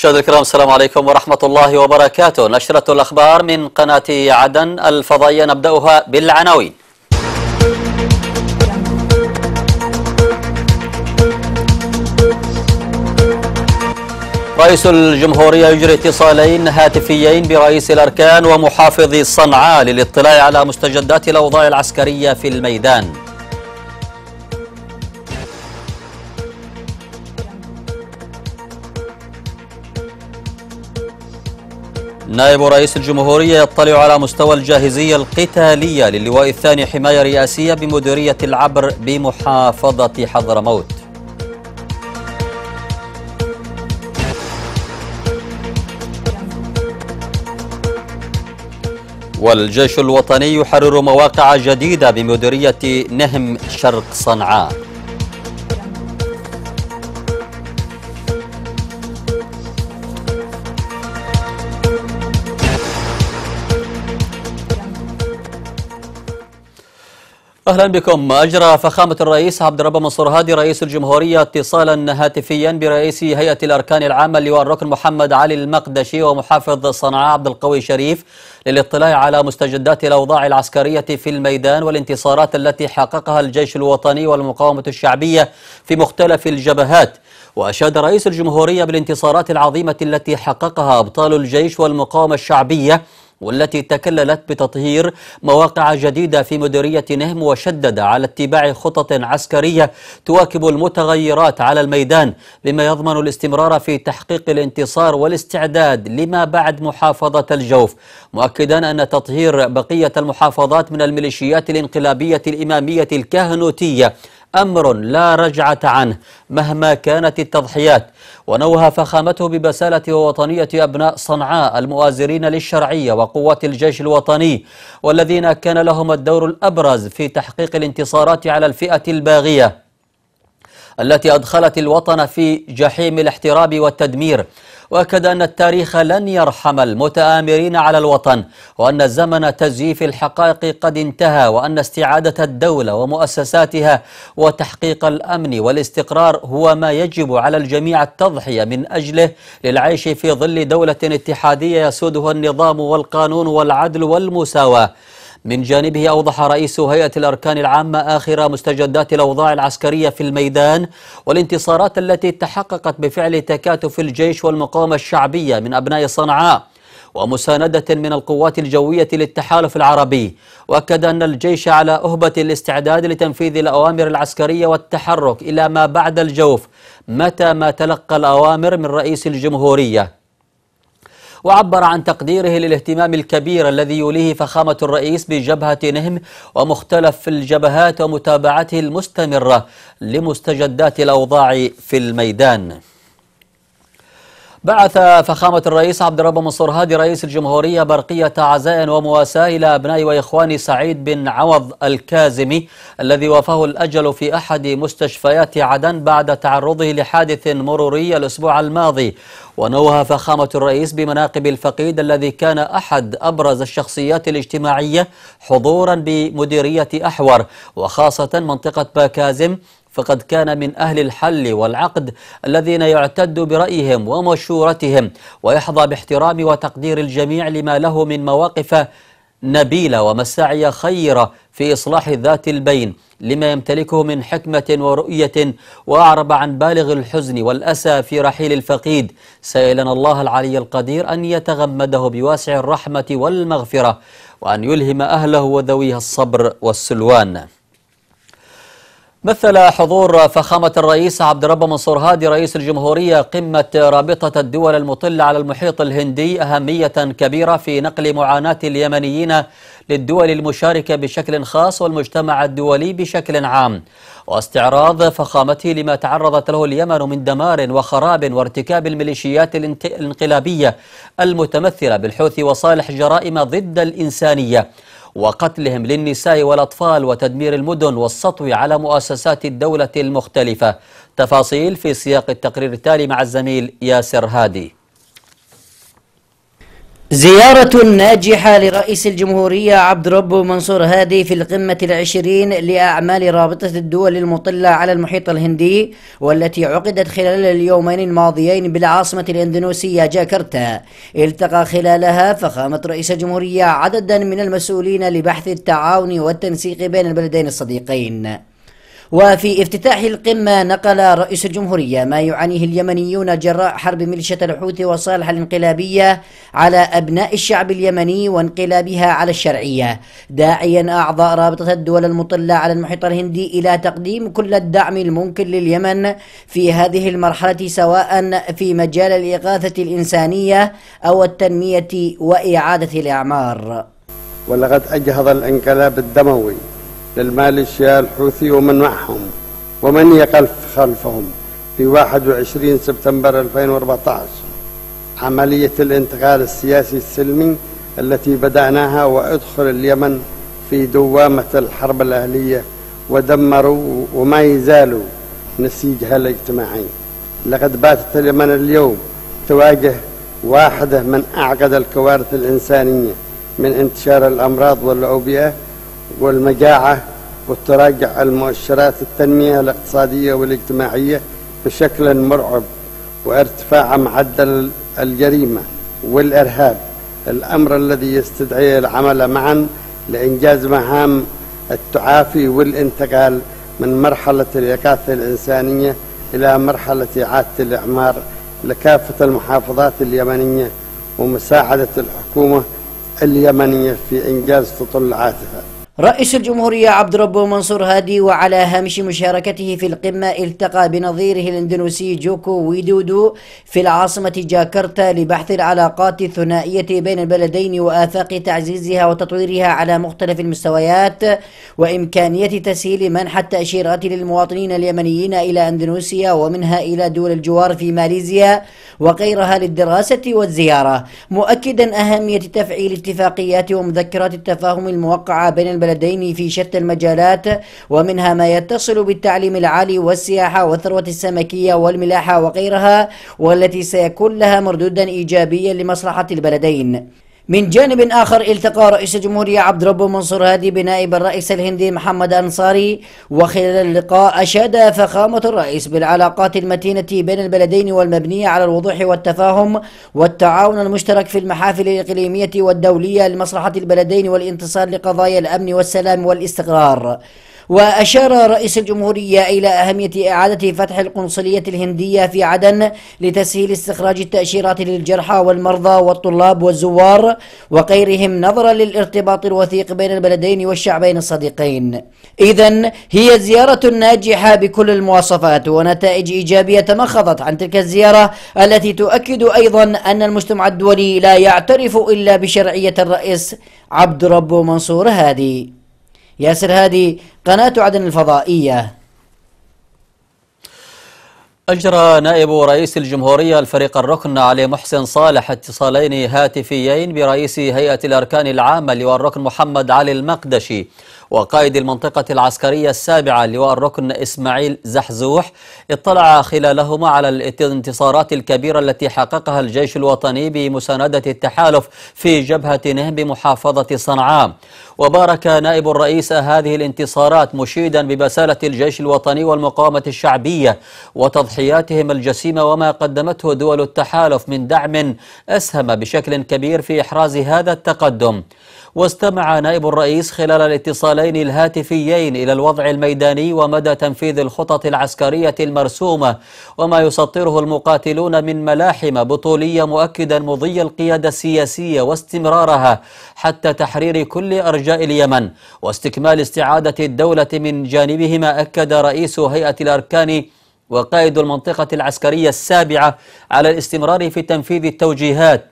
مشاهدينا الكرام السلام عليكم ورحمة الله وبركاته نشرة الأخبار من قناة عدن الفضائية نبدأها بالعناوين رئيس الجمهورية يجري اتصالين هاتفيين برئيس الأركان ومحافظ صنعاء للاطلاع على مستجدات الأوضاع العسكرية في الميدان نائب رئيس الجمهورية يطلع على مستوى الجاهزية القتالية للواء الثاني حماية رئاسية بمديرية العبر بمحافظة حضرموت والجيش الوطني يحرر مواقع جديدة بمديرية نهم شرق صنعاء أهلا بكم أجرى فخامة الرئيس عبد الرب منصور هادي رئيس الجمهورية اتصالا هاتفيا برئيس هيئة الأركان العامة اللواء الركن محمد علي المقدشي ومحافظ صنعاء عبد القوي شريف للاطلاع على مستجدات الأوضاع العسكرية في الميدان والانتصارات التي حققها الجيش الوطني والمقاومة الشعبية في مختلف الجبهات وأشاد رئيس الجمهورية بالانتصارات العظيمة التي حققها أبطال الجيش والمقاومة الشعبية والتي تكللت بتطهير مواقع جديدة في مديرية نهم وشدد على اتباع خطط عسكرية تواكب المتغيرات على الميدان بما يضمن الاستمرار في تحقيق الانتصار والاستعداد لما بعد محافظة الجوف مؤكدا أن تطهير بقية المحافظات من الميليشيات الانقلابية الإمامية الكهنوتية أمر لا رجعة عنه مهما كانت التضحيات ونوه فخامته ببسالة ووطنية أبناء صنعاء المؤازرين للشرعية وقوات الجيش الوطني والذين كان لهم الدور الأبرز في تحقيق الانتصارات على الفئة الباغية التي أدخلت الوطن في جحيم الاحتراب والتدمير وأكد أن التاريخ لن يرحم المتآمرين على الوطن وأن زمن تزييف الحقائق قد انتهى وأن استعادة الدولة ومؤسساتها وتحقيق الأمن والاستقرار هو ما يجب على الجميع التضحية من أجله للعيش في ظل دولة اتحادية يسودها النظام والقانون والعدل والمساواة من جانبه أوضح رئيس هيئة الأركان العامة آخر مستجدات الأوضاع العسكرية في الميدان والانتصارات التي تحققت بفعل تكاتف الجيش والمقاومة الشعبية من أبناء صنعاء ومساندة من القوات الجوية للتحالف العربي وأكد أن الجيش على أهبة الاستعداد لتنفيذ الأوامر العسكرية والتحرك إلى ما بعد الجوف متى ما تلقى الأوامر من رئيس الجمهورية وعبر عن تقديره للاهتمام الكبير الذي يوليه فخامة الرئيس بجبهة نهم ومختلف الجبهات ومتابعته المستمرة لمستجدات الأوضاع في الميدان بعث فخامة الرئيس عبد الرب منصور هادي رئيس الجمهورية برقية عزاء ومواساة إلى أبناء وإخوان سعيد بن عوض الكازمي الذي وافاه الأجل في أحد مستشفيات عدن بعد تعرضه لحادث مروري الأسبوع الماضي ونوه فخامة الرئيس بمناقب الفقيد الذي كان أحد أبرز الشخصيات الاجتماعية حضورا بمديرية أحور وخاصة منطقة باكازم فقد كان من أهل الحل والعقد الذين يعتد برأيهم ومشورتهم ويحظى باحترام وتقدير الجميع لما له من مواقف نبيلة ومساعي خيرة في إصلاح ذات البين لما يمتلكه من حكمة ورؤية وأعرب عن بالغ الحزن والأسى في رحيل الفقيد سألنا الله العلي القدير أن يتغمده بواسع الرحمة والمغفرة وأن يلهم أهله وذويها الصبر والسلوان مثل حضور فخامة الرئيس عبد الرب منصور هادي رئيس الجمهورية قمة رابطة الدول المطلة على المحيط الهندي أهمية كبيرة في نقل معاناة اليمنيين للدول المشاركة بشكل خاص والمجتمع الدولي بشكل عام واستعراض فخامته لما تعرضت له اليمن من دمار وخراب وارتكاب الميليشيات الانقلابية المتمثلة بالحوثي وصالح جرائم ضد الإنسانية وقتلهم للنساء والأطفال وتدمير المدن والسطو على مؤسسات الدولة المختلفة تفاصيل في سياق التقرير التالي مع الزميل ياسر هادي زيارة ناجحة لرئيس الجمهورية عبد ربه منصور هادي في القمة العشرين لأعمال رابطة الدول المطلة على المحيط الهندي والتي عقدت خلال اليومين الماضيين بالعاصمة الإندونيسية جاكرتا التقى خلالها فخامة رئيس الجمهورية عددا من المسؤولين لبحث التعاون والتنسيق بين البلدين الصديقين وفي افتتاح القمة نقل رئيس الجمهورية ما يعانيه اليمنيون جراء حرب ميليشيا الحوثي وصالح الانقلابية على أبناء الشعب اليمني وانقلابها على الشرعية داعيا أعضاء رابطة الدول المطلة على المحيط الهندي إلى تقديم كل الدعم الممكن لليمن في هذه المرحلة سواء في مجال الإغاثة الإنسانية أو التنمية وإعادة الإعمار ولقد أجهض الانقلاب الدموي للماليشيا الحوثي ومن معهم ومن يقف خلفهم في 21 سبتمبر 2014 عملية الانتقال السياسي السلمي التي بدأناها وأدخل اليمن في دوامة الحرب الأهلية ودمروا وما يزالوا نسيجها الاجتماعي لقد باتت اليمن اليوم تواجه واحدة من أعقد الكوارث الإنسانية من انتشار الأمراض والأوبئة والمجاعة وتراجع المؤشرات التنمية الاقتصادية والاجتماعية بشكل مرعب وارتفاع معدل الجريمة والإرهاب الأمر الذي يستدعي العمل معا لإنجاز مهام التعافي والانتقال من مرحلة الإغاثة الإنسانية إلى مرحلة إعادة الإعمار لكافة المحافظات اليمنية ومساعدة الحكومة اليمنية في إنجاز تطلعاتها رئيس الجمهورية عبد ربه منصور هادي وعلى هامش مشاركته في القمة التقى بنظيره الاندونيسي جوكو ويدودو في العاصمة جاكرتا لبحث العلاقات الثنائية بين البلدين وآفاق تعزيزها وتطويرها على مختلف المستويات وإمكانية تسهيل منح التأشيرات للمواطنين اليمنيين إلى أندونيسيا ومنها إلى دول الجوار في ماليزيا وغيرها للدراسة والزيارة مؤكدا أهمية تفعيل اتفاقيات ومذكرات التفاهم الموقعة بين البلدين البلدين في شتى المجالات ومنها ما يتصل بالتعليم العالي والسياحة والثروة السمكية والملاحة وغيرها والتي سيكون لها مردودا إيجابيا لمصلحة البلدين من جانب آخر التقى رئيس الجمهورية عبد ربه منصور هادي بنائب الرئيس الهندي محمد أنصاري وخلال اللقاء أشاد فخامة الرئيس بالعلاقات المتينة بين البلدين والمبنية على الوضوح والتفاهم والتعاون المشترك في المحافل الإقليمية والدولية لمصلحة البلدين والانتصار لقضايا الأمن والسلام والاستقرار وأشار رئيس الجمهورية إلى أهمية إعادة فتح القنصلية الهندية في عدن لتسهيل استخراج التأشيرات للجرحى والمرضى والطلاب والزوار وغيرهم نظرا للارتباط الوثيق بين البلدين والشعبين الصديقين إذا هي زيارة ناجحة بكل المواصفات ونتائج إيجابية تمخضت عن تلك الزيارة التي تؤكد أيضا أن المجتمع الدولي لا يعترف إلا بشرعية الرئيس عبد رب منصور هادي ياسر هادي قناة عدن الفضائية أجرى نائب رئيس الجمهورية الفريق الركن علي محسن صالح اتصالين هاتفيين برئيس هيئة الأركان العامة لوالركن الركن محمد علي المقدشي وقائد المنطقة العسكرية السابعة لواء الركن إسماعيل زحزوح اطلع خلالهما على الانتصارات الكبيرة التي حققها الجيش الوطني بمساندة التحالف في جبهة نهم بمحافظة صنعاء وبارك نائب الرئيس هذه الانتصارات مشيدا ببسالة الجيش الوطني والمقاومة الشعبية وتضحياتهم الجسيمة وما قدمته دول التحالف من دعم أسهم بشكل كبير في إحراز هذا التقدم واستمع نائب الرئيس خلال الاتصالين الهاتفيين إلى الوضع الميداني ومدى تنفيذ الخطط العسكرية المرسومة وما يسطره المقاتلون من ملاحم بطولية مؤكدا مضي القيادة السياسية واستمرارها حتى تحرير كل أرجاء اليمن واستكمال استعادة الدولة من جانبهما أكد رئيس هيئة الأركان وقائد المنطقة العسكرية السابعة على الاستمرار في تنفيذ التوجيهات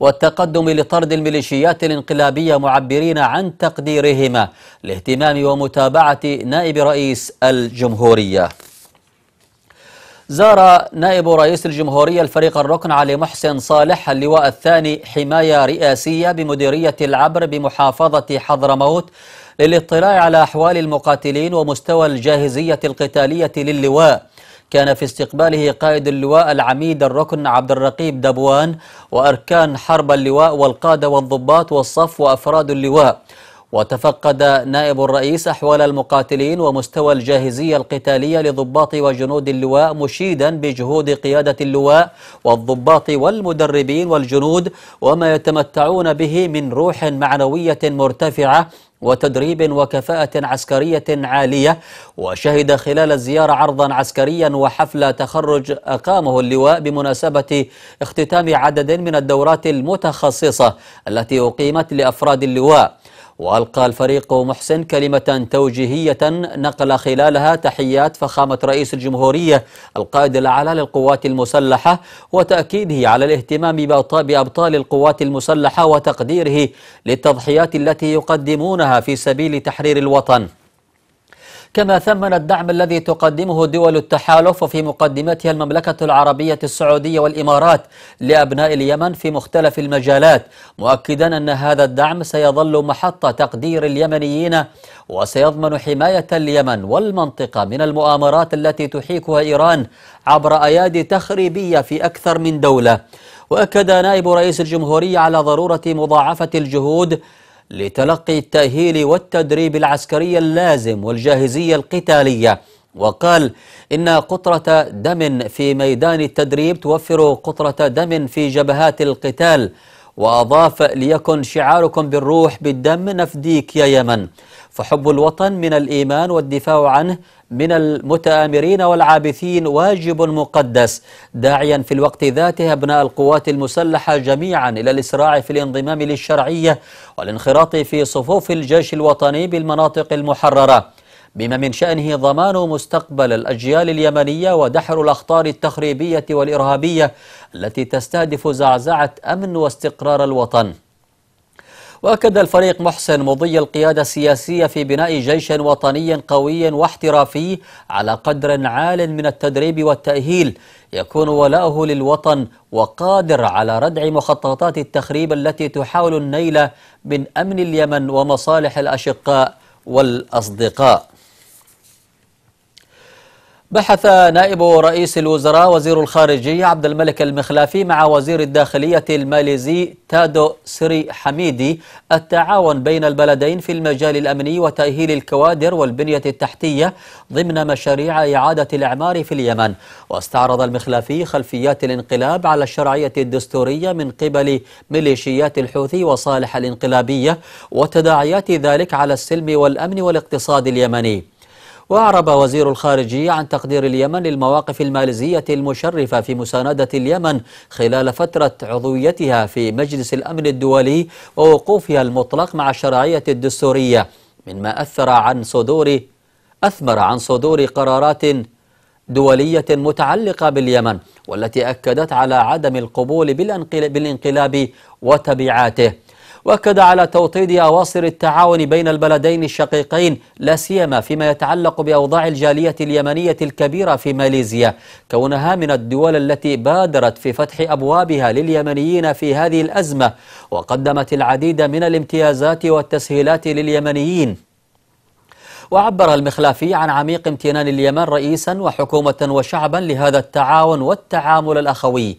والتقدم لطرد الميليشيات الانقلابية معبرين عن تقديرهما لاهتمام ومتابعة نائب رئيس الجمهورية زار نائب رئيس الجمهورية الفريق الركن علي محسن صالح اللواء الثاني حماية رئاسية بمديرية العبر بمحافظة حضرموت للاطلاع على أحوال المقاتلين ومستوى الجاهزية القتالية للواء كان في استقباله قائد اللواء العميد الركن عبد الرقيب دبوان وأركان حرب اللواء والقادة والضباط والصف وأفراد اللواء وتفقد نائب الرئيس أحوال المقاتلين ومستوى الجاهزية القتالية لضباط وجنود اللواء مشيدا بجهود قيادة اللواء والضباط والمدربين والجنود وما يتمتعون به من روح معنوية مرتفعة وتدريب وكفاءة عسكرية عالية وشهد خلال الزيارة عرضا عسكريا وحفل تخرج أقامه اللواء بمناسبة اختتام عدد من الدورات المتخصصة التي أقيمت لأفراد اللواء وألقى الفريق محسن كلمة توجيهية نقل خلالها تحيات فخامة رئيس الجمهورية القائد الأعلى للقوات المسلحة وتأكيده على الاهتمام بأبطال القوات المسلحة وتقديره للتضحيات التي يقدمونها في سبيل تحرير الوطن كما ثمن الدعم الذي تقدمه دول التحالف وفي مقدمتها المملكة العربية السعودية والإمارات لأبناء اليمن في مختلف المجالات مؤكدا أن هذا الدعم سيظل محط تقدير اليمنيين وسيضمن حماية اليمن والمنطقة من المؤامرات التي تحيكها إيران عبر أيادي تخريبية في أكثر من دولة وأكد نائب رئيس الجمهورية على ضرورة مضاعفة الجهود لتلقي التأهيل والتدريب العسكري اللازم والجاهزية القتالية وقال إن قطرة دم في ميدان التدريب توفر قطرة دم في جبهات القتال وأضاف ليكن شعاركم بالروح بالدم نفديك يا يمن فحب الوطن من الإيمان والدفاع عنه من المتآمرين والعابثين واجب مقدس داعيا في الوقت ذاته أبناء القوات المسلحة جميعا إلى الإسراع في الانضمام للشرعية والانخراط في صفوف الجيش الوطني بالمناطق المحررة بما من شأنه ضمان مستقبل الأجيال اليمنية ودحر الأخطار التخريبية والإرهابية التي تستهدف زعزعة أمن واستقرار الوطن وأكد الفريق محسن مضي القيادة السياسية في بناء جيش وطني قوي واحترافي على قدر عال من التدريب والتأهيل يكون ولاؤه للوطن وقادر على ردع مخططات التخريب التي تحاول النيل من أمن اليمن ومصالح الأشقاء والأصدقاء بحث نائب رئيس الوزراء وزير الخارجية عبد الملك المخلافي مع وزير الداخلية الماليزي تادو سري حميدي التعاون بين البلدين في المجال الأمني وتأهيل الكوادر والبنية التحتية ضمن مشاريع إعادة الإعمار في اليمن واستعرض المخلافي خلفيات الانقلاب على الشرعية الدستورية من قبل ميليشيات الحوثي وصالح الانقلابية وتداعيات ذلك على السلم والأمن والاقتصاد اليمني وأعرب وزير الخارجية عن تقدير اليمن للمواقف الماليزية المشرفة في مساندة اليمن خلال فترة عضويتها في مجلس الأمن الدولي ووقوفها المطلق مع الشرعية الدستورية مما أثر عن صدور أثمر عن صدور قرارات دولية متعلقة باليمن والتي أكدت على عدم القبول بالانقلاب وتبعاته واكد على توطيد اواصر التعاون بين البلدين الشقيقين لا سيما فيما يتعلق باوضاع الجاليه اليمنيه الكبيره في ماليزيا كونها من الدول التي بادرت في فتح ابوابها لليمنيين في هذه الازمه وقدمت العديد من الامتيازات والتسهيلات لليمنيين وعبر المخلافي عن عميق امتنان اليمن رئيسا وحكومة وشعبا لهذا التعاون والتعامل الأخوي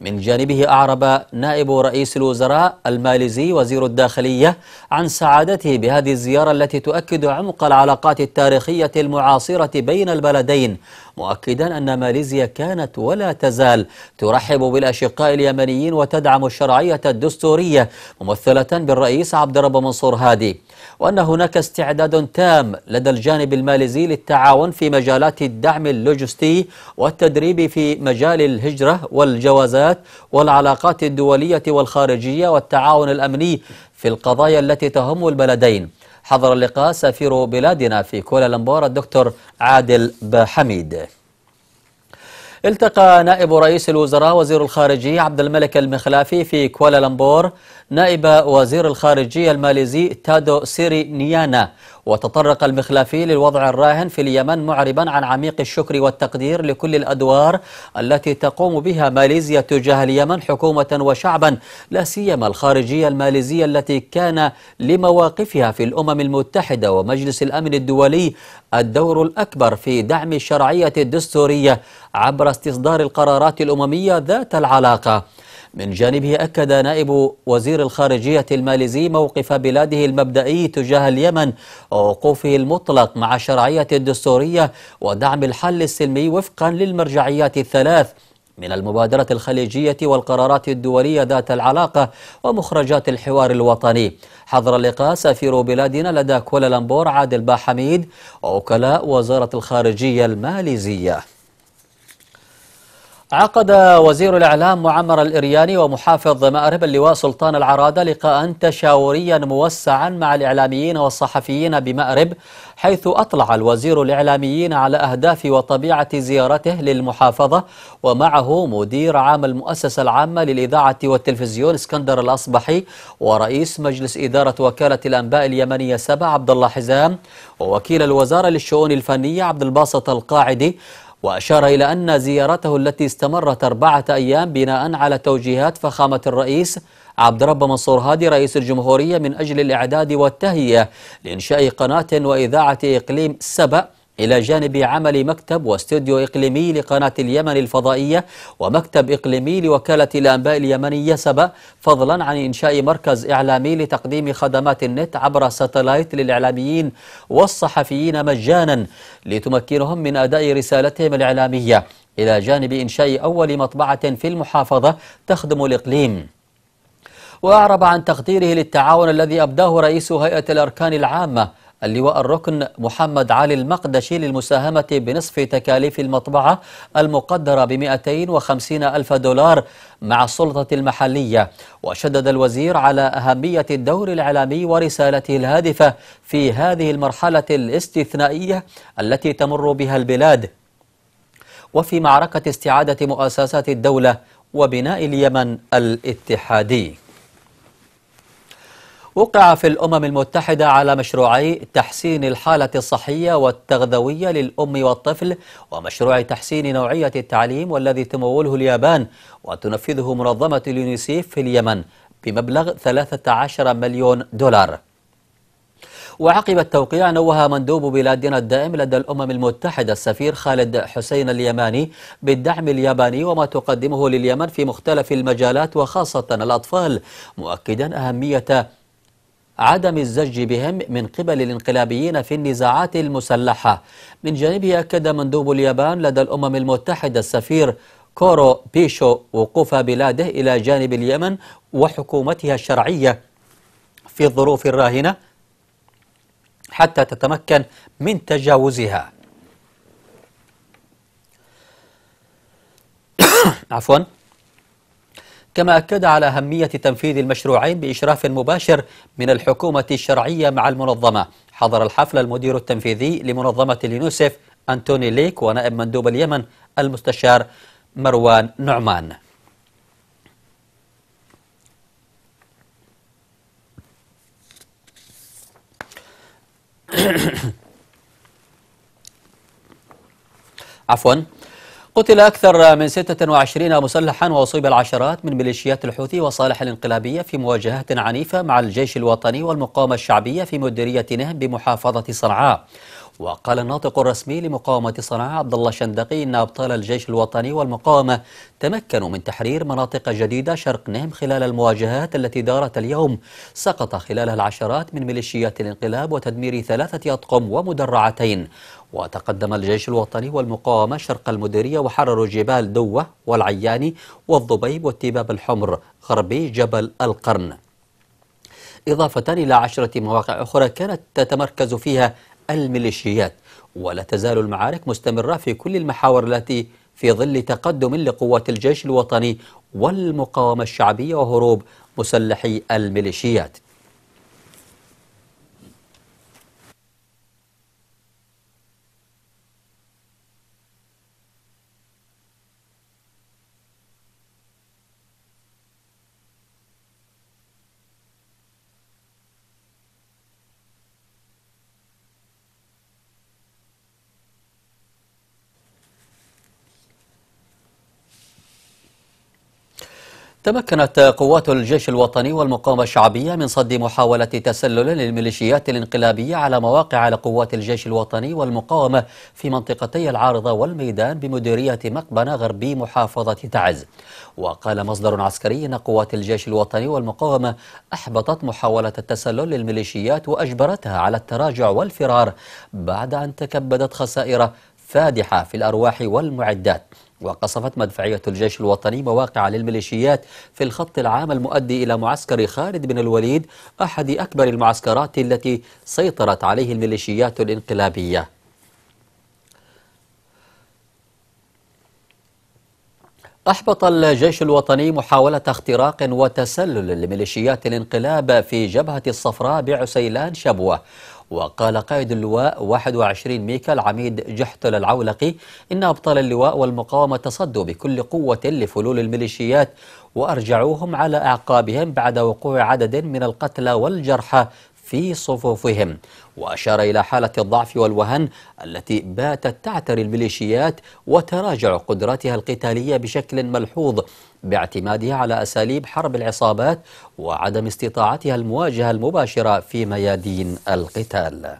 من جانبه أعرب نائب رئيس الوزراء الماليزي وزير الداخلية عن سعادته بهذه الزيارة التي تؤكد عمق العلاقات التاريخية المعاصرة بين البلدين مؤكدا أن ماليزيا كانت ولا تزال ترحب بالأشقاء اليمنيين وتدعم الشرعية الدستورية ممثلة بالرئيس عبد الرب منصور هادي وأن هناك استعداد تام لدى الجانب الماليزي للتعاون في مجالات الدعم اللوجستي والتدريب في مجال الهجرة والجوازات والعلاقات الدولية والخارجية والتعاون الأمني في القضايا التي تهم البلدين حضر اللقاء سفير بلادنا في كوالالمبور الدكتور عادل بحميد التقى نائب رئيس الوزراء وزير الخارجية عبد الملك المخلافي في كوالالمبور نائب وزير الخارجية الماليزي تادو سيري نيانا وتطرق المخلافي للوضع الراهن في اليمن معربا عن عميق الشكر والتقدير لكل الأدوار التي تقوم بها ماليزيا تجاه اليمن حكومة وشعبا لا سيما الخارجية الماليزية التي كان لمواقفها في الأمم المتحدة ومجلس الأمن الدولي الدور الأكبر في دعم الشرعية الدستورية عبر استصدار القرارات الأممية ذات العلاقة من جانبه أكد نائب وزير الخارجية الماليزي موقف بلاده المبدئي تجاه اليمن ووقوفه المطلق مع الشرعية الدستورية ودعم الحل السلمي وفقا للمرجعيات الثلاث من المبادرة الخليجية والقرارات الدولية ذات العلاقة ومخرجات الحوار الوطني حضر اللقاء سفير بلادنا لدى كوالالمبور عادل باحميد ووكلاء وزارة الخارجية الماليزية عقد وزير الإعلام معمر الإرياني ومحافظ مأرب اللواء سلطان العرادة لقاء تشاوريا موسعا مع الإعلاميين والصحفيين بمأرب حيث أطلع الوزير الإعلاميين على أهداف وطبيعة زيارته للمحافظة ومعه مدير عام المؤسسة العامة للإذاعة والتلفزيون اسكندر الأصبحي ورئيس مجلس إدارة وكالة الأنباء اليمنية سبا عبد الله حزام ووكيل الوزارة للشؤون الفنية عبد الباسط القاعدي وأشار إلى أن زيارته التي استمرت أربعة أيام بناء على توجيهات فخامة الرئيس عبد رب منصور هادي رئيس الجمهورية من أجل الإعداد والتهيئة لإنشاء قناة وإذاعة إقليم سبأ إلى جانب عمل مكتب واستديو إقليمي لقناة اليمن الفضائية ومكتب إقليمي لوكالة الأنباء اليمنية سبا فضلا عن إنشاء مركز إعلامي لتقديم خدمات النت عبر ساتلايت للإعلاميين والصحفيين مجانا لتمكنهم من أداء رسالتهم الإعلامية إلى جانب إنشاء أول مطبعة في المحافظة تخدم الإقليم وأعرب عن تقديره للتعاون الذي أبداه رئيس هيئة الأركان العامة اللواء الركن محمد علي المقدشي للمساهمة بنصف تكاليف المطبعة المقدرة ب 250 ألف دولار مع السلطة المحلية وشدد الوزير على أهمية الدور الإعلامي ورسالته الهادفة في هذه المرحلة الاستثنائية التي تمر بها البلاد وفي معركة استعادة مؤسسات الدولة وبناء اليمن الاتحادي وقع في الأمم المتحدة على مشروعي تحسين الحالة الصحية والتغذوية للأم والطفل ومشروع تحسين نوعية التعليم والذي تموله اليابان وتنفذه منظمة اليونيسيف في اليمن بمبلغ 13 مليون دولار وعقب التوقيع نوه مندوب بلادنا الدائم لدى الأمم المتحدة السفير خالد حسين اليماني بالدعم الياباني وما تقدمه لليمن في مختلف المجالات وخاصة الأطفال مؤكدا أهمية عدم الزج بهم من قبل الانقلابيين في النزاعات المسلحة من جانبه أكد مندوب اليابان لدى الأمم المتحدة السفير كورو بيشو وقوف بلاده إلى جانب اليمن وحكومتها الشرعية في الظروف الراهنة حتى تتمكن من تجاوزها عفواً كما أكد على أهمية تنفيذ المشروعين بإشراف مباشر من الحكومة الشرعية مع المنظمة حضر الحفل المدير التنفيذي لمنظمة اليونيسف أنتوني ليك ونائب مندوب اليمن المستشار مروان نعمان عفواً قتل أكثر من 26 مسلحا وأصيب العشرات من ميليشيات الحوثي وصالح الانقلابية في مواجهات عنيفة مع الجيش الوطني والمقاومة الشعبية في مديرية نهم بمحافظة صنعاء وقال الناطق الرسمي لمقاومة صنعاء عبد الله شندقي إن أبطال الجيش الوطني والمقاومة تمكنوا من تحرير مناطق جديدة شرق نهم خلال المواجهات التي دارت اليوم سقط خلالها العشرات من ميليشيات الانقلاب وتدمير ثلاثة أطقم ومدرعتين وتقدم الجيش الوطني والمقاومة شرق المديرية وحرروا جبال دوة والعياني والضبيب والتباب الحمر غربي جبل القرن إضافة إلى عشرة مواقع أخرى كانت تتمركز فيها الميليشيات ولا تزال المعارك مستمرة في كل المحاور التي في ظل تقدم لقوات الجيش الوطني والمقاومة الشعبية وهروب مسلحي الميليشيات تمكنت قوات الجيش الوطني والمقاومة الشعبية من صد محاولة تسلل للميليشيات الانقلابية على مواقع لقوات الجيش الوطني والمقاومة في منطقتي العارضة والميدان بمديرية مقبنة غربي محافظة تعز وقال مصدر عسكري أن قوات الجيش الوطني والمقاومة أحبطت محاولة التسلل للميليشيات وأجبرتها على التراجع والفرار بعد أن تكبدت خسائر فادحة في الأرواح والمعدات وقصفت مدفعية الجيش الوطني مواقع للميليشيات في الخط العام المؤدي إلى معسكر خالد بن الوليد أحد أكبر المعسكرات التي سيطرت عليه الميليشيات الانقلابية أحبط الجيش الوطني محاولة اختراق وتسلل لميليشيات الانقلاب في جبهة الصفراء بعسيلان شبوة وقال قائد اللواء 21 ميكا العميد جحتل العولقي إن أبطال اللواء والمقاومة تصدوا بكل قوة لفلول الميليشيات وأرجعوهم على أعقابهم بعد وقوع عدد من القتلى والجرحى في صفوفهم وأشار إلى حالة الضعف والوهن التي باتت تعتري الميليشيات وتراجع قدراتها القتالية بشكل ملحوظ باعتمادها على أساليب حرب العصابات وعدم استطاعتها المواجهة المباشرة في ميادين القتال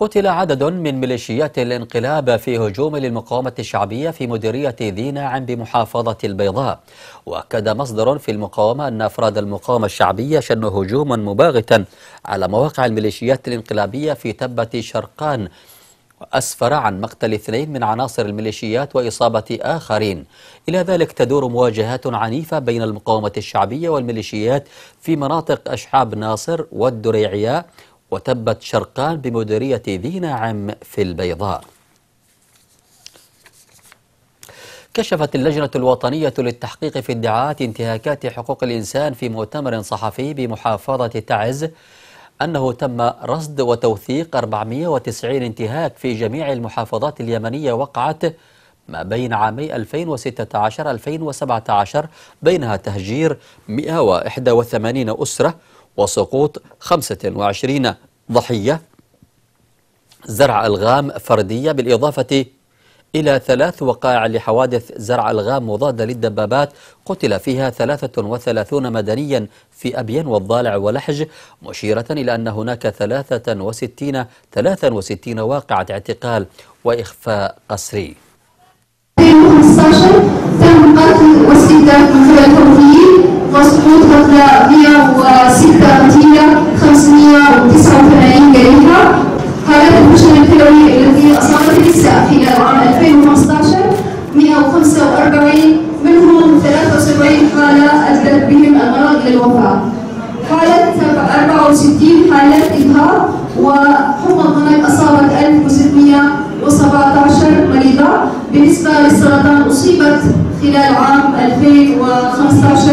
قتل عدد من ميليشيات الانقلاب في هجوم للمقاومة الشعبية في مديرية ذي ناعم بمحافظة البيضاء وأكد مصدر في المقاومة أن أفراد المقاومة الشعبية شنوا هجوما مباغتا على مواقع الميليشيات الانقلابية في تبة شرقان وأسفر عن مقتل اثنين من عناصر الميليشيات وإصابة آخرين إلى ذلك تدور مواجهات عنيفة بين المقاومة الشعبية والميليشيات في مناطق أشحاب ناصر والدريعية وتبت شرقان بمديرية ذي ناعم في البيضاء كشفت اللجنة الوطنية للتحقيق في ادعاءات انتهاكات حقوق الإنسان في مؤتمر صحفي بمحافظة تعز أنه تم رصد وتوثيق 490 انتهاك في جميع المحافظات اليمنية وقعت ما بين عامي 2016-2017 بينها تهجير 181 أسرة وسقوط 25 ضحية زرع ألغام فردية بالإضافة إلى ثلاث وقائع لحوادث زرع ألغام مضادة للدبابات قتل فيها 33 مدنيا في أبين والضالع ولحج مشيرة إلى أن هناك 63 63 واقعة اعتقال وإخفاء قسري في 2015 تم قتل واستهداف وسقوط قتلى 106 قتيلة 589 جريحة حالات الفشل الكلوي التي أصابت النساء خلال عام 2015 145 منهم 73 حالة أدت بهم الأمراض للوفاة حالة 64 حالة إبهار وحمى هناك أصابت 1617 مريضة بالنسبة للسرطان أصيبت خلال عام 2015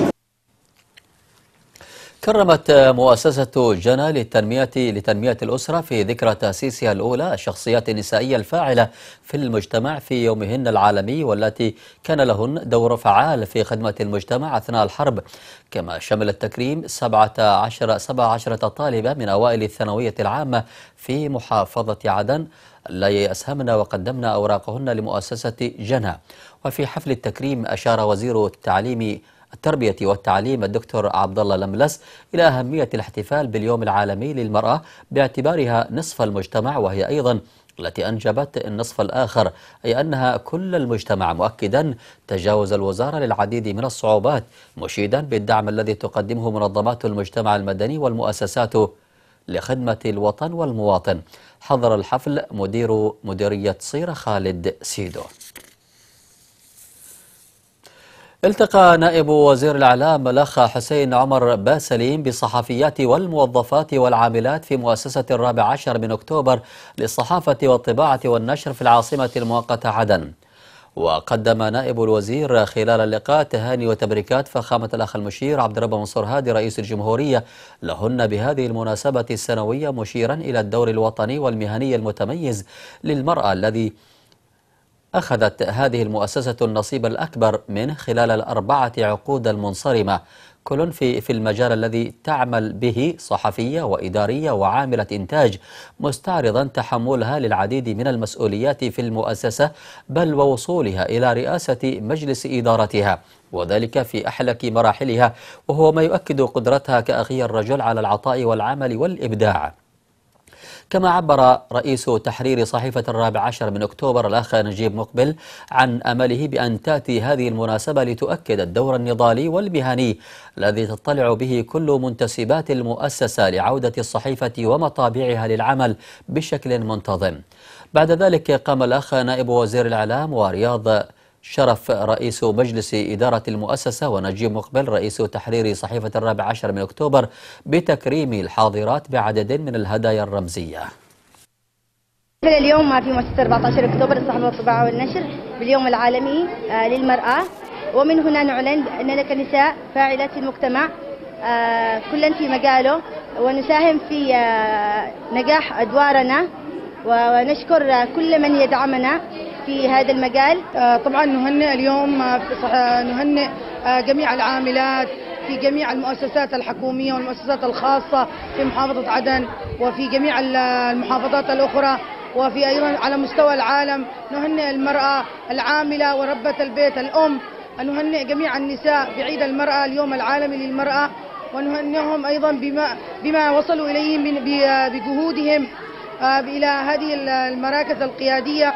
كرمت مؤسسة جنى للتنمية لتنمية الأسرة في ذكرى تأسيسها الأولى الشخصيات النسائية الفاعلة في المجتمع في يومهن العالمي والتي كان لهن دور فعال في خدمة المجتمع أثناء الحرب كما شمل التكريم 17 17 طالبة من أوائل الثانوية العامة في محافظة عدن التي أسهمن وقدمنا أوراقهن لمؤسسة جنى وفي حفل التكريم أشار وزير التعليم التربية والتعليم الدكتور عبد الله لملس إلى أهمية الاحتفال باليوم العالمي للمرأة باعتبارها نصف المجتمع وهي أيضا التي أنجبت النصف الآخر أي أنها كل المجتمع مؤكدا تجاوز الوزارة للعديد من الصعوبات مشيدا بالدعم الذي تقدمه منظمات المجتمع المدني والمؤسسات لخدمة الوطن والمواطن حضر الحفل مدير مديرية صير خالد سيدو التقى نائب وزير الإعلام الأخ حسين عمر باسليم بالصحفيات والموظفات والعاملات في مؤسسة الرابع عشر من أكتوبر للصحافة والطباعة والنشر في العاصمة المؤقتة عدن وقدم نائب الوزير خلال اللقاء تهاني وتبريكات فخامة الأخ المشير عبد الرب منصور هادي رئيس الجمهورية لهن بهذه المناسبة السنوية مشيرا إلى الدور الوطني والمهني المتميز للمرأة الذي أخذت هذه المؤسسة النصيب الأكبر منه خلال الأربعة عقود المنصرمة كل في في المجال الذي تعمل به صحفية وإدارية وعاملة إنتاج مستعرضا تحملها للعديد من المسؤوليات في المؤسسة بل ووصولها إلى رئاسة مجلس إدارتها وذلك في أحلك مراحلها وهو ما يؤكد قدرتها كأخي الرجل على العطاء والعمل والإبداع كما عبر رئيس تحرير صحيفة الرابع عشر من أكتوبر الأخ نجيب مقبل عن أمله بأن تأتي هذه المناسبة لتؤكد الدور النضالي والمهني الذي تطلع به كل منتسبات المؤسسة لعودة الصحيفة ومطابعها للعمل بشكل منتظم بعد ذلك قام الأخ نائب وزير الإعلام ورياض شرف رئيس مجلس إدارة المؤسسة ونجيب مقبل رئيس تحرير صحيفة الرابع عشر من أكتوبر بتكريم الحاضرات بعدد من الهدايا الرمزية اليوم ما في مؤسسة 14 أكتوبر للصحافة والطباعة والنشر باليوم العالمي آه، للمرأة ومن هنا نعلن أننا كنساء فاعلات في المجتمع آه، كلا في مجاله ونساهم في آه، نجاح أدوارنا ونشكر كل من يدعمنا في هذا المجال؟ آه، طبعا نهنئ اليوم آه، آه، نهنئ جميع العاملات في جميع المؤسسات الحكومية والمؤسسات الخاصة في محافظة عدن وفي جميع المحافظات الأخرى وفي أيضا على مستوى العالم نهنئ المرأة العاملة وربة البيت الأم نهنئ جميع النساء بعيد المرأة اليوم العالمي للمرأة ونهنئهم أيضا بما, بما وصلوا إليه بجهودهم إلى هذه المراكز القيادية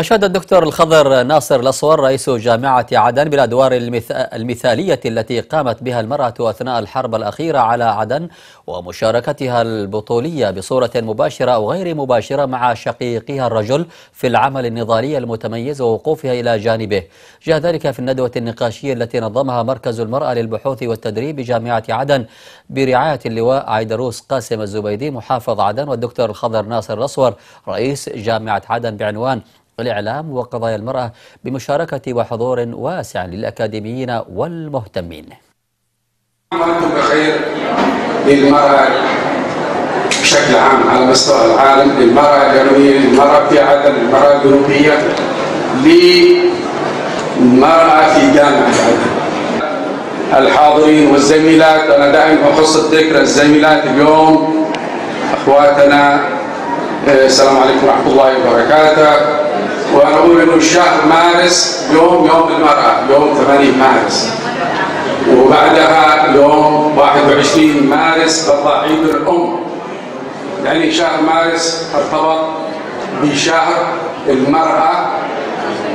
أشاد الدكتور الخضر ناصر الأصور رئيس جامعة عدن بالأدوار المثالية التي قامت بها المرأة أثناء الحرب الأخيرة على عدن ومشاركتها البطولية بصورة مباشرة أو غير مباشرة مع شقيقها الرجل في العمل النضالي المتميز ووقوفها إلى جانبه جاء ذلك في الندوة النقاشية التي نظمها مركز المرأة للبحوث والتدريب بجامعة عدن برعاية اللواء عيدروس قاسم الزبيدي محافظ عدن والدكتور الخضر ناصر الأصور رئيس جامعة عدن بعنوان الإعلام وقضايا المرأة بمشاركة وحضور واسع للأكاديميين والمهتمين وأنتم بخير للمرأة بشكل عام على مستوى العالم للمرأة الجنوبية للمرأة في عدن للمرأة الجنوبية للمرأة في جامعة الحاضرين والزميلات أنا دائما أخص الذكر الزميلات اليوم أخواتنا آه، السلام عليكم ورحمة الله وبركاته ونقول انه الشهر مارس يوم يوم المراه يوم 8 مارس وبعدها يوم 21 مارس بطلع عيد الام يعني شهر مارس ارتبط بشهر المراه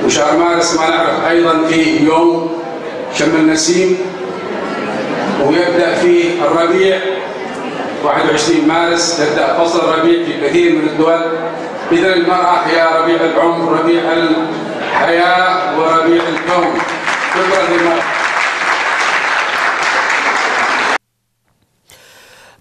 وشهر مارس ما نعرف ايضا فيه يوم شم النسيم ويبدا فيه الربيع 21 مارس تبدا فصل الربيع في كثير من الدول إذا المرأة يا ربيع العمر ربيع الحياة وربيع الكون شكرا لمرأة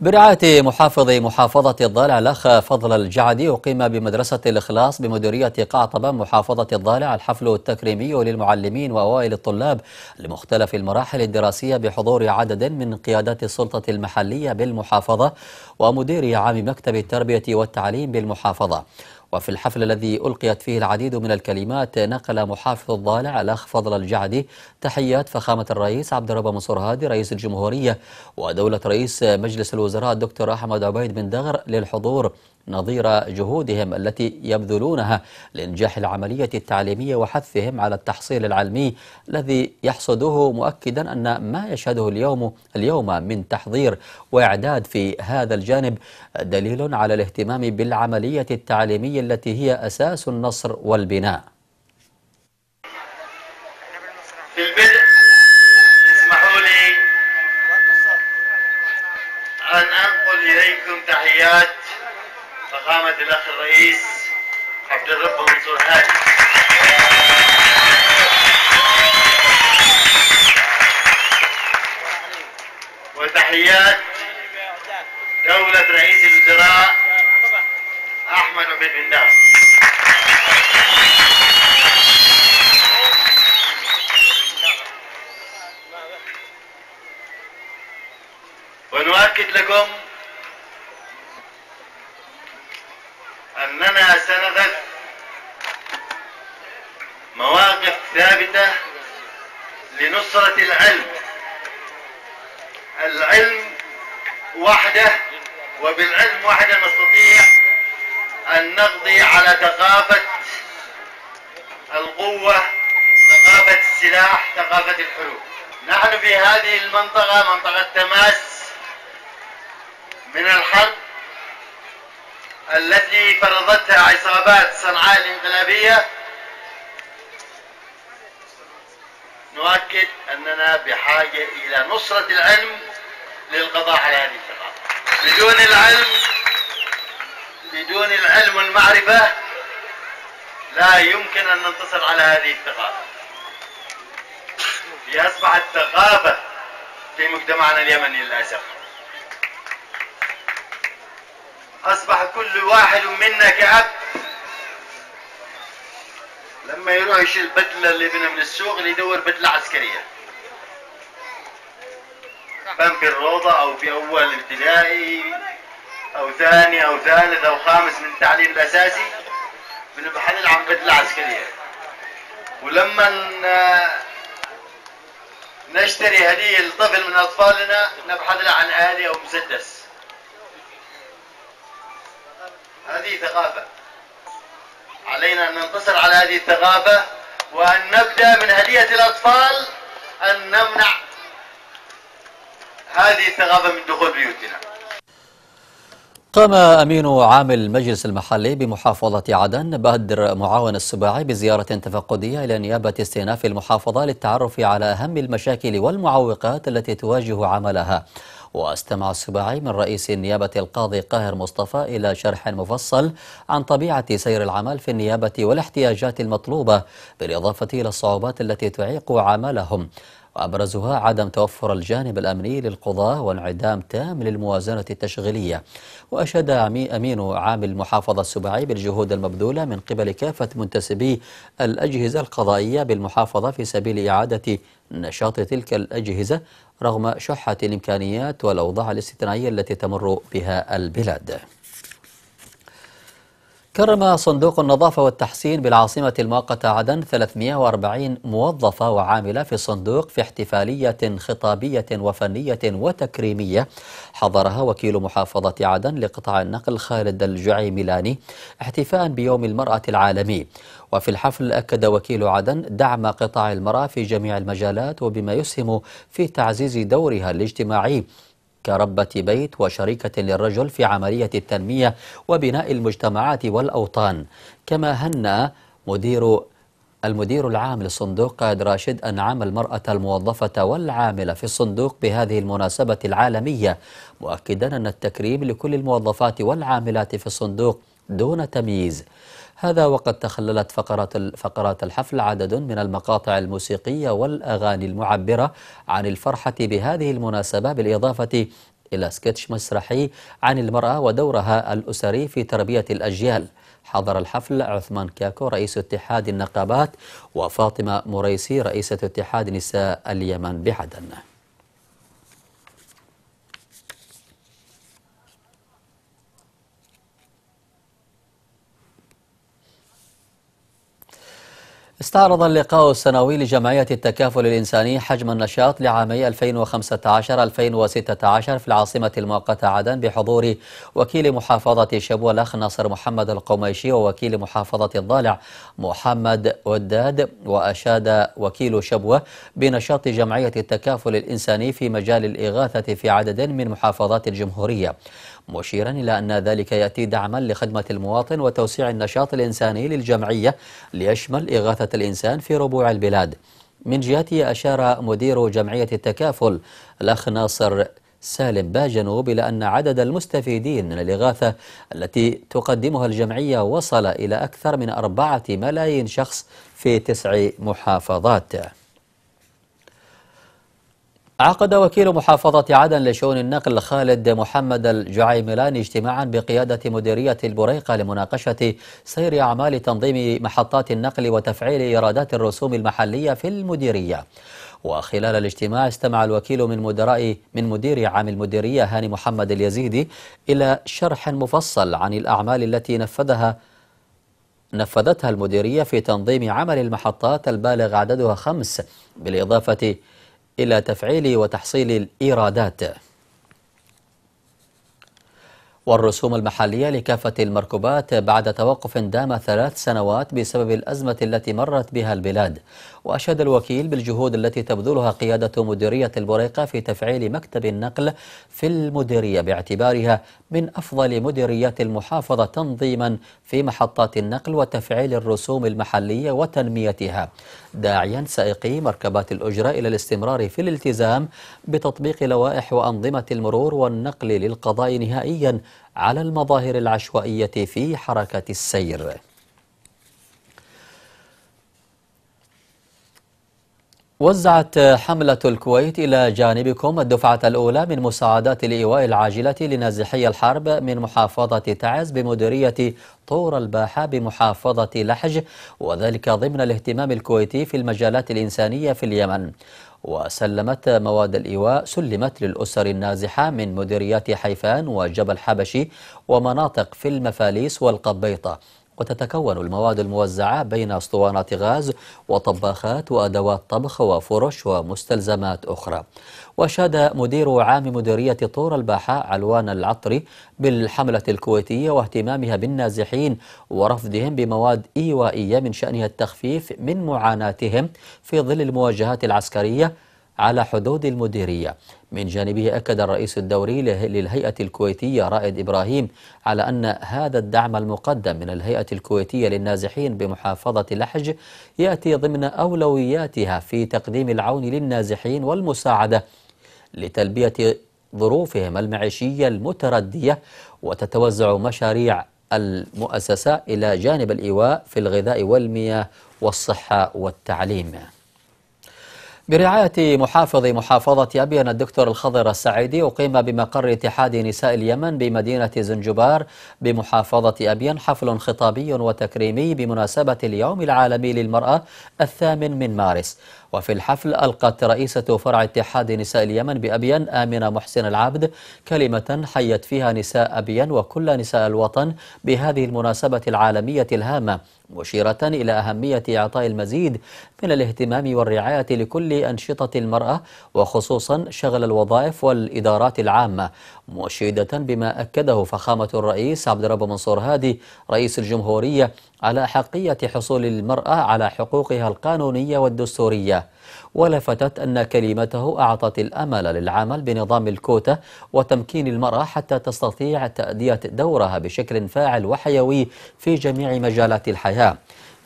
برعاية محافظ محافظة الضالع الأخ فضل الجعدي أقيم بمدرسة الإخلاص بمديرية قعطبة محافظة الضالع الحفل التكريمي للمعلمين وأوائل الطلاب لمختلف المراحل الدراسية بحضور عدد من قيادات السلطة المحلية بالمحافظة ومدير عام مكتب التربية والتعليم بالمحافظة وفي الحفل الذي ألقيت فيه العديد من الكلمات نقل محافظ الضالع الأخ فضل الجعدي تحيات فخامة الرئيس عبد الرب منصور هادي رئيس الجمهورية ودولة رئيس مجلس الوزراء الدكتور أحمد عبيد بن دغر للحضور نظير جهودهم التي يبذلونها لإنجاح العملية التعليمية وحثهم على التحصيل العلمي الذي يحصده مؤكدا أن ما يشهده اليوم اليوم من تحضير وإعداد في هذا الجانب دليل على الاهتمام بالعملية التعليمية التي هي أساس النصر والبناء في البدء اسمحوا لي أن أنقل إليكم تحيات فقامت الأخ الرئيس عبد الرب منصور هادي وتحيات دولة رئيس الوزراء أحمد بن منداس ونؤكد لكم أننا سلفت مواقف ثابتة لنصرة العلم العلم وحده وبالعلم وحده نستطيع أن نقضي على ثقافة القوة ثقافة السلاح ثقافة الحروب نحن في هذه المنطقة منطقة تماس من الحرب التي فرضتها عصابات صنعاء الانقلابية نؤكد أننا بحاجة إلى نصرة العلم للقضاء على هذه الثقافة بدون العلم بدون العلم والمعرفة لا يمكن أن ننتصر على هذه الثقافة هي أصبحت ثقافة في مجتمعنا اليمني للأسف أصبح كل واحد منا كأب لما يروح يشيل بدلة اللي من السوق اللي يدور بدلة عسكرية كان في الروضة أو في أول ابتدائي أو ثاني أو ثالث أو خامس من التعليم الأساسي بنبحث عن بدلة عسكرية ولما نشتري هدية لطفل من أطفالنا نبحث له عن آلي أو مسدس هذه ثقافة علينا أن ننتصر على هذه الثقافة وأن نبدأ من هدية الأطفال أن نمنع هذه الثقافة من دخول بيوتنا قام أمين عام المجلس المحلي بمحافظة عدن بهدر معاون السباعي بزيارة تفقدية إلى نيابة استئناف المحافظة للتعرف على أهم المشاكل والمعوقات التي تواجه عملها واستمع السباعي من رئيس النيابة القاضي قاهر مصطفى إلى شرح مفصل عن طبيعة سير العمل في النيابة والاحتياجات المطلوبة بالإضافة إلى الصعوبات التي تعيق عملهم وأبرزها عدم توفر الجانب الأمني للقضاة وانعدام تام للموازنة التشغيلية وأشاد أمين عام المحافظة السباعي بالجهود المبذولة من قبل كافة منتسبي الأجهزة القضائية بالمحافظة في سبيل إعادة نشاط تلك الأجهزة رغم شحة الإمكانيات والأوضاع الاستثنائية التي تمر بها البلاد كرم صندوق النظافة والتحسين بالعاصمة المؤقتة عدن 340 موظفة وعاملة في الصندوق في احتفالية خطابية وفنية وتكريمية حضرها وكيل محافظة عدن لقطاع النقل خالد ميلاني احتفاء بيوم المرأة العالمي وفي الحفل أكد وكيل عدن دعم قطاع المرأة في جميع المجالات وبما يسهم في تعزيز دورها الاجتماعي كربة بيت وشريكة للرجل في عملية التنمية وبناء المجتمعات والأوطان كما هنأ مدير المدير العام للصندوق قائد راشد أنعم المرأة الموظفة والعاملة في الصندوق بهذه المناسبة العالمية مؤكدا أن التكريم لكل الموظفات والعاملات في الصندوق دون تمييز هذا وقد تخللت فقرات فقرات الحفل عدد من المقاطع الموسيقية والأغاني المعبرة عن الفرحة بهذه المناسبة بالإضافة إلى سكتش مسرحي عن المرأة ودورها الأسري في تربية الأجيال حضر الحفل عثمان كاكو رئيس اتحاد النقابات وفاطمة مريسي رئيسة اتحاد نساء اليمن بعدن استعرض اللقاء السنوي لجمعية التكافل الإنساني حجم النشاط لعامي 2015-2016 في العاصمة المؤقتة عدن بحضور وكيل محافظة شبوة الأخ ناصر محمد القميشي ووكيل محافظة الضالع محمد وداد وأشاد وكيل شبوة بنشاط جمعية التكافل الإنساني في مجال الإغاثة في عدد من محافظات الجمهورية مشيرا إلى أن ذلك يأتي دعما لخدمة المواطن وتوسيع النشاط الإنساني للجمعية ليشمل إغاثة الإنسان في ربوع البلاد من جهته أشار مدير جمعية التكافل الأخ ناصر سالم باجنوب إلى أن عدد المستفيدين من الإغاثة التي تقدمها الجمعية وصل إلى أكثر من أربعة ملايين شخص في تسع محافظات عقد وكيل محافظة عدن لشؤون النقل خالد محمد الجعيملان اجتماعا بقيادة مديرية البريقة لمناقشة سير أعمال تنظيم محطات النقل وتفعيل إيرادات الرسوم المحلية في المديرية وخلال الاجتماع استمع الوكيل من مدراء من مدير عام المديرية هاني محمد اليزيدي إلى شرح مفصل عن الأعمال التي نفذها نفذتها المديرية في تنظيم عمل المحطات البالغ عددها خمس بالإضافة إلى تفعيل وتحصيل الإيرادات والرسوم المحلية لكافة المركوبات بعد توقف دام ثلاث سنوات بسبب الأزمة التي مرت بها البلاد وأشاد الوكيل بالجهود التي تبذلها قيادة مديرية البريقة في تفعيل مكتب النقل في المديرية باعتبارها من أفضل مديريات المحافظة تنظيما في محطات النقل وتفعيل الرسوم المحلية وتنميتها داعيا سائقي مركبات الأجرة إلى الاستمرار في الالتزام بتطبيق لوائح وأنظمة المرور والنقل للقضاء نهائيا على المظاهر العشوائية في حركة السير وزعت حملة الكويت إلى جانبكم الدفعة الأولى من مساعدات الإيواء العاجلة لنازحي الحرب من محافظة تعز بمديرية طور الباحة بمحافظة لحج وذلك ضمن الاهتمام الكويتي في المجالات الإنسانية في اليمن وسلمت مواد الإيواء سلمت للأسر النازحة من مديريات حيفان وجبل حبشي ومناطق في المفاليس والقبيطة وتتكون المواد الموزعة بين اسطوانات غاز وطباخات وأدوات طبخ وفرش ومستلزمات أخرى وأشاد مدير عام مديرية طور الباحة علوان العطري بالحملة الكويتية واهتمامها بالنازحين ورفضهم بمواد إيوائية من شأنها التخفيف من معاناتهم في ظل المواجهات العسكرية على حدود المديرية من جانبه أكد الرئيس الدوري للهيئة الكويتية رائد إبراهيم على أن هذا الدعم المقدم من الهيئة الكويتية للنازحين بمحافظة لحج يأتي ضمن أولوياتها في تقديم العون للنازحين والمساعدة لتلبية ظروفهم المعيشية المتردية وتتوزع مشاريع المؤسسة إلى جانب الإيواء في الغذاء والمياه والصحة والتعليم برعاية محافظ محافظة أبين الدكتور الخضر السعيدي أقيم بمقر اتحاد نساء اليمن بمدينة زنجبار بمحافظة أبين حفل خطابي وتكريمي بمناسبة اليوم العالمي للمرأة الثامن من مارس وفي الحفل ألقت رئيسة فرع اتحاد نساء اليمن بأبين آمنة محسن العبد كلمة حيت فيها نساء أبين وكل نساء الوطن بهذه المناسبة العالمية الهامة مشيرة إلى أهمية إعطاء المزيد من الاهتمام والرعاية لكل أنشطة المرأة وخصوصا شغل الوظائف والإدارات العامة مشيدة بما أكده فخامة الرئيس عبد الرب منصور هادي رئيس الجمهورية على حقية حصول المرأة على حقوقها القانونية والدستورية ولفتت أن كلمته أعطت الأمل للعمل بنظام الكوتا وتمكين المرأة حتى تستطيع تأدية دورها بشكل فاعل وحيوي في جميع مجالات الحياة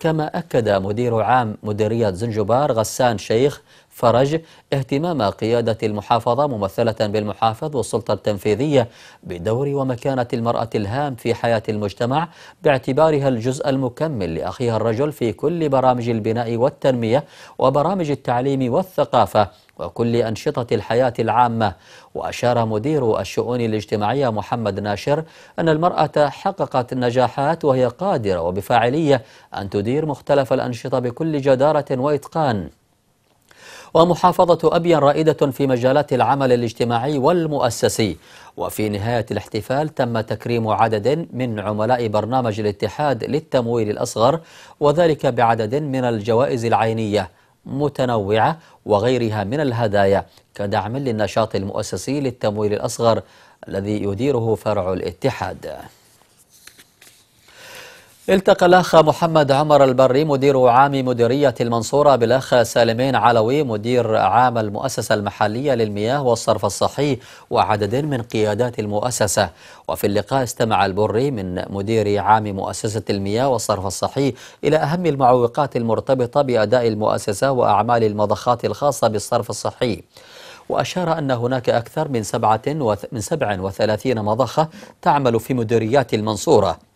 كما أكد مدير عام مديرية زنجبار غسان شيخ فرج اهتمام قيادة المحافظة ممثلة بالمحافظ والسلطة التنفيذية بدور ومكانة المرأة الهام في حياة المجتمع باعتبارها الجزء المكمل لأخيها الرجل في كل برامج البناء والتنمية وبرامج التعليم والثقافة وكل أنشطة الحياة العامة وأشار مدير الشؤون الاجتماعية محمد ناشر أن المرأة حققت النجاحات وهي قادرة وبفاعلية أن تدير مختلف الأنشطة بكل جدارة وإتقان ومحافظة أبيان رائدة في مجالات العمل الاجتماعي والمؤسسي وفي نهاية الاحتفال تم تكريم عدد من عملاء برنامج الاتحاد للتمويل الأصغر وذلك بعدد من الجوائز العينية متنوعة وغيرها من الهدايا كدعم للنشاط المؤسسي للتمويل الأصغر الذي يديره فرع الاتحاد التقى الأخ محمد عمر البري مدير عام مديرية المنصورة بالأخ سالمين علوي مدير عام المؤسسة المحلية للمياه والصرف الصحي وعدد من قيادات المؤسسة وفي اللقاء استمع البري من مدير عام مؤسسة المياه والصرف الصحي إلى أهم المعوقات المرتبطة بأداء المؤسسة وأعمال المضخات الخاصة بالصرف الصحي وأشار أن هناك أكثر من, سبعة وث... من 37 مضخة تعمل في مديريات المنصورة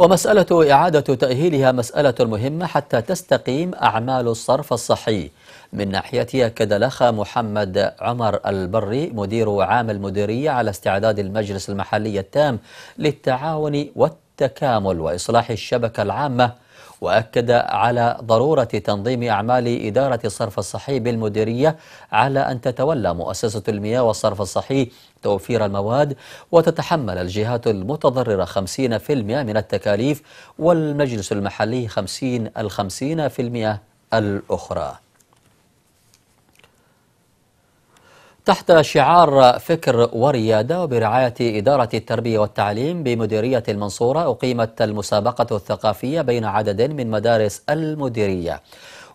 ومسألة إعادة تأهيلها مسألة مهمة حتى تستقيم أعمال الصرف الصحي من ناحيتها كدلخ محمد عمر البري مدير عام المديرية على استعداد المجلس المحلي التام للتعاون والتكامل وإصلاح الشبكة العامة وأكد على ضرورة تنظيم أعمال إدارة الصرف الصحي بالمديرية على أن تتولى مؤسسة المياه والصرف الصحي توفير المواد وتتحمل الجهات المتضررة 50% من التكاليف والمجلس المحلي 50 ال في الأخرى تحت شعار فكر وريادة وبرعاية إدارة التربية والتعليم بمديرية المنصورة أقيمت المسابقة الثقافية بين عدد من مدارس المديرية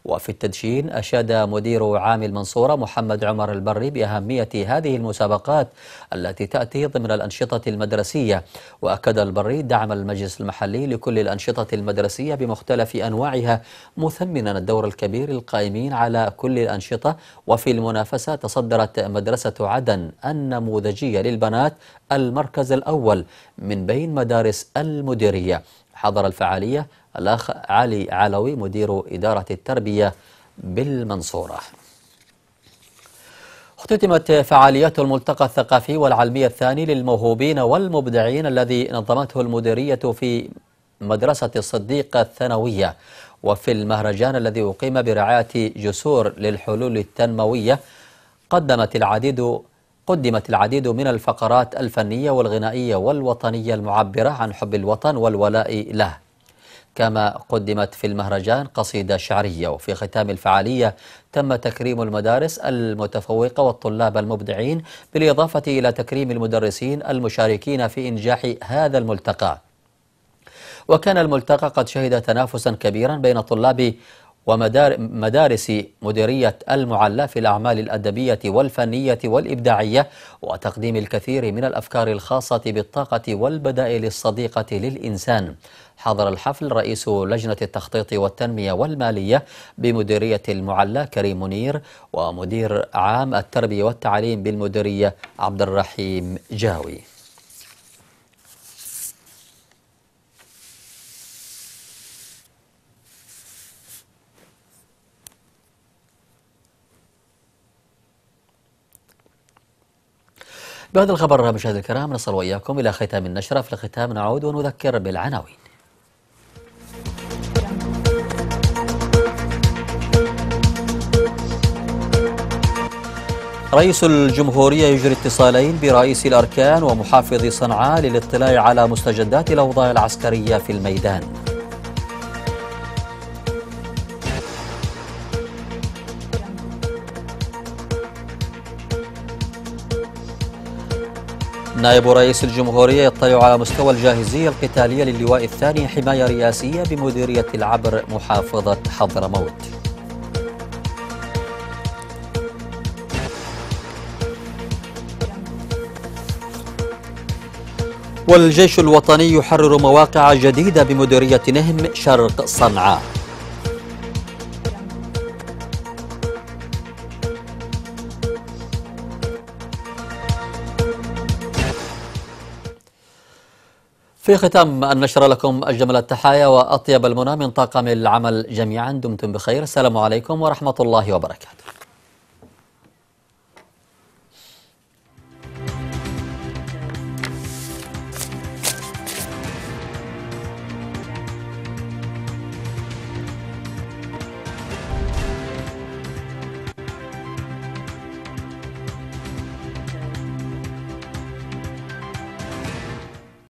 وفي التدشين أشاد مدير عام المنصورة محمد عمر البري بأهمية هذه المسابقات التي تأتي ضمن الأنشطة المدرسية وأكد البري دعم المجلس المحلي لكل الأنشطة المدرسية بمختلف أنواعها مثمنا الدور الكبير للقائمين على كل الأنشطة وفي المنافسة تصدرت مدرسة عدن النموذجية للبنات المركز الأول من بين مدارس المديرية حضر الفعالية الأخ علي علوي مدير إدارة التربية بالمنصورة اختتمت فعاليات الملتقى الثقافي والعلمي الثاني للموهوبين والمبدعين الذي نظمته المديرية في مدرسة الصديقة الثانوية وفي المهرجان الذي أقيم برعاية جسور للحلول التنموية قدمت العديد قدمت العديد من الفقرات الفنية والغنائية والوطنية المعبرة عن حب الوطن والولاء له كما قدمت في المهرجان قصيدة شعرية وفي ختام الفعالية تم تكريم المدارس المتفوقة والطلاب المبدعين بالإضافة إلى تكريم المدرسين المشاركين في إنجاح هذا الملتقى وكان الملتقى قد شهد تنافسا كبيرا بين طلاب ومدارس مديرية المعلى في الأعمال الأدبية والفنية والإبداعية وتقديم الكثير من الأفكار الخاصة بالطاقة والبدائل الصديقة للإنسان حضر الحفل رئيس لجنة التخطيط والتنمية والمالية بمديرية المعلى كريم منير ومدير عام التربية والتعليم بالمديرية عبد الرحيم جاوي بهذا الخبر مشاهدي الكرام نصل وإياكم إلى ختام النشرة في الختام نعود ونذكر بالعناوين رئيس الجمهورية يجري اتصالين برئيس الأركان ومحافظ صنعاء للاطلاع على مستجدات الأوضاع العسكرية في الميدان نائب رئيس الجمهورية يطلع على مستوى الجاهزية القتالية للواء الثاني حماية رئاسية بمديرية العبر محافظة حضرموت والجيش الوطني يحرر مواقع جديدة بمديرية نهم شرق صنعاء في ختام النشر لكم أجمل التحايا وأطيب المنى من طاقم العمل جميعا دمتم بخير السلام عليكم ورحمة الله وبركاته